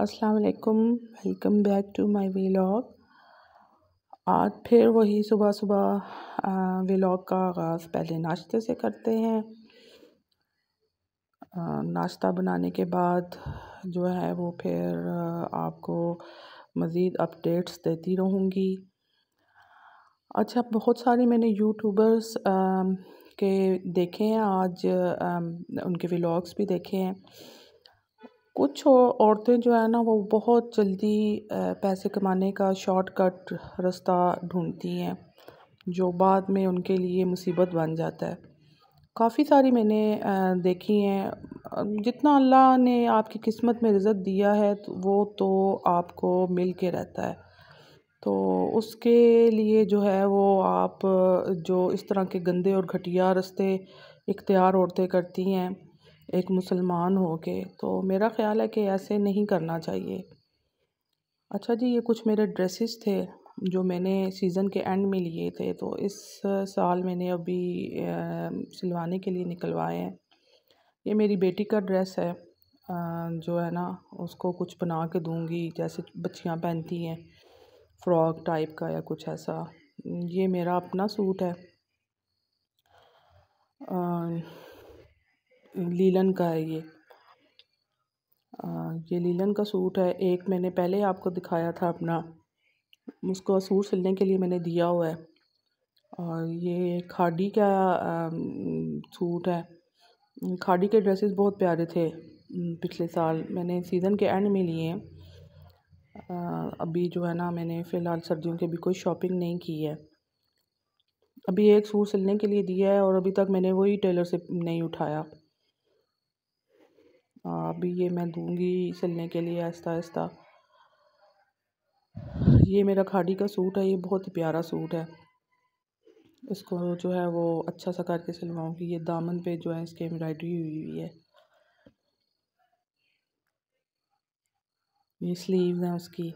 अस्सलाम वालेकुम welcome back to my vlog आज फिर वही सुबह सुबह व्लॉग का आगाज़ पहले नाश्ते से करते हैं नाश्ता बनाने के बाद जो है वो फिर आपको मज़ीद अपडेट्स देती रहूँगी अच्छा बहुत सारे मैंने यूट्यूबर्स के देखे हैं आज उनके व्लॉग्स भी देखे हैं कुछ औरतें जो है ना वो बहुत जल्दी पैसे कमाने का शॉर्टकट रास्ता ढूंढती हैं जो बाद में उनके लिए मुसीबत बन जाता है काफ़ी सारी मैंने देखी हैं जितना अल्लाह ने आपकी किस्मत में रिज़त दिया है तो वो तो आपको मिल के रहता है तो उसके लिए जो है वो आप जो इस तरह के गंदे और घटिया रास्ते इख्तियार औरतें करती हैं एक मुसलमान हो के तो मेरा ख़्याल है कि ऐसे नहीं करना चाहिए अच्छा जी ये कुछ मेरे ड्रेसेस थे जो मैंने सीज़न के एंड में लिए थे तो इस साल मैंने अभी सिलवाने के लिए निकलवाए हैं ये मेरी बेटी का ड्रेस है जो है ना उसको कुछ बना के दूँगी जैसे बच्चियाँ पहनती हैं फ्रॉक टाइप का या कुछ ऐसा ये मेरा अपना सूट है लीलन का है ये ये लीलन का सूट है एक मैंने पहले आपको दिखाया था अपना उसको सूट सिलने के लिए मैंने दिया हुआ है और ये खाडी का सूट है खाडी के ड्रेसेस बहुत प्यारे थे पिछले साल मैंने सीज़न के एंड में लिए हैं अभी जो है ना मैंने फ़िलहाल सर्दियों के भी कोई शॉपिंग नहीं की है अभी एक सूट सिलने के लिए दिया है और अभी तक मैंने वही टेलर से नहीं उठाया हाँ, अभी ये मैं दूंगी सिलने के लिए आहिस्ता आहिस्ता ये मेरा खाड़ी का सूट है ये बहुत ही प्यारा सूट है इसको जो है वो अच्छा सा करके सिलवाऊंगी ये दामन पे जो है इसकी एम्ब्रॉयडरी हुई हुई है ये स्लीव है उसकी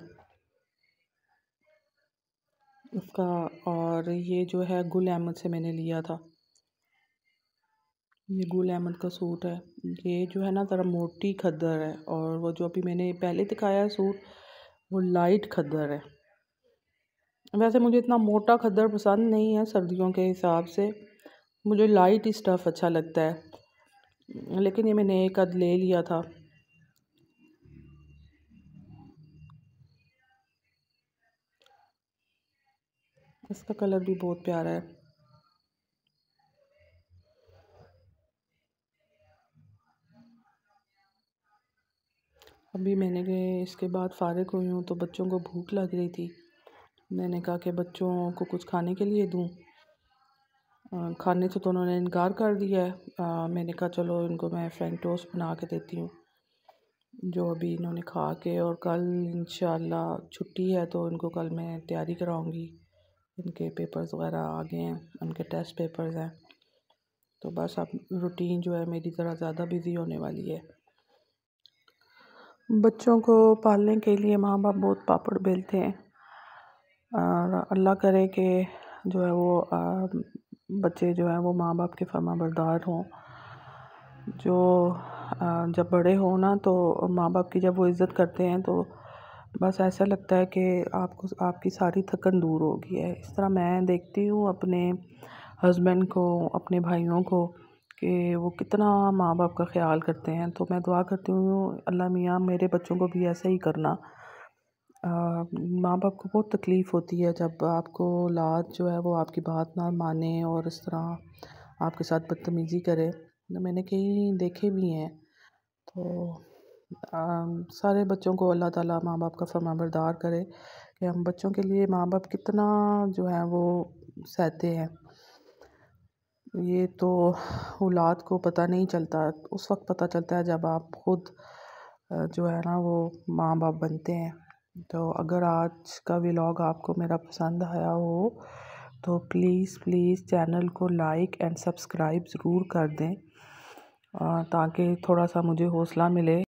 उसका और ये जो है गुल अहमद से मैंने लिया था ये गुल अहमद का सूट है ये जो है ना ज़रा मोटी खद्दर है और वो जो अभी मैंने पहले दिखाया है सूट वो लाइट खद्दर है वैसे मुझे इतना मोटा खद्दर पसंद नहीं है सर्दियों के हिसाब से मुझे लाइट स्टफ़ अच्छा लगता है लेकिन ये मैंने एक अद ले लिया था इसका कलर भी बहुत प्यारा है अभी मैंने गए इसके बाद फारग हुई हूँ तो बच्चों को भूख लग रही थी मैंने कहा कि बच्चों को कुछ खाने के लिए दूँ खाने से तो उन्होंने इनकार कर दिया है मैंने कहा चलो इनको मैं फ्रेंड टोस्ट बना के देती हूँ जो अभी इन्होंने खा के और कल इन छुट्टी है तो इनको कल मैं तैयारी कराऊँगी इनके पेपर्स वगैरह आ गए हैं उनके टेस्ट पेपर्स हैं तो बस अब रूटीन जो है मेरी ज़रा ज़्यादा बिज़ी होने वाली है बच्चों को पालने के लिए माँ बाप बहुत पापड़ बेलते हैं और अल्लाह करे कि जो है वो बच्चे जो हैं वो माँ बाप के फर्मा बरदार हों जो जब बड़े हों ना तो माँ बाप की जब वो इज़्ज़त करते हैं तो बस ऐसा लगता है कि आपको आपकी सारी थकन दूर होगी है इस तरह मैं देखती हूँ अपने हस्बैंड को अपने भाइयों को कि वो कितना माँ बाप का ख़्याल करते हैं तो मैं दुआ करती हूँ अल्लाह मियाँ मेरे बच्चों को भी ऐसा ही करना माँ बाप को बहुत तकलीफ़ होती है जब आपको लाद जो है वो आपकी बात ना माने और इस तरह आपके साथ बदतमीज़ी करे मैंने कई देखे भी हैं तो आ, सारे बच्चों को अल्लाह ताला माँ बाप का फरमाबरदार करे कि हम बच्चों के लिए माँ बाप कितना जो है वो सहते हैं ये तो औलाद को पता नहीं चलता उस वक्त पता चलता है जब आप ख़ुद जो है ना वो माँ बाप बनते हैं तो अगर आज का व्लॉग आपको मेरा पसंद आया हो तो प्लीज़ प्लीज़ चैनल को लाइक एंड सब्सक्राइब ज़रूर कर दें ताकि थोड़ा सा मुझे हौसला मिले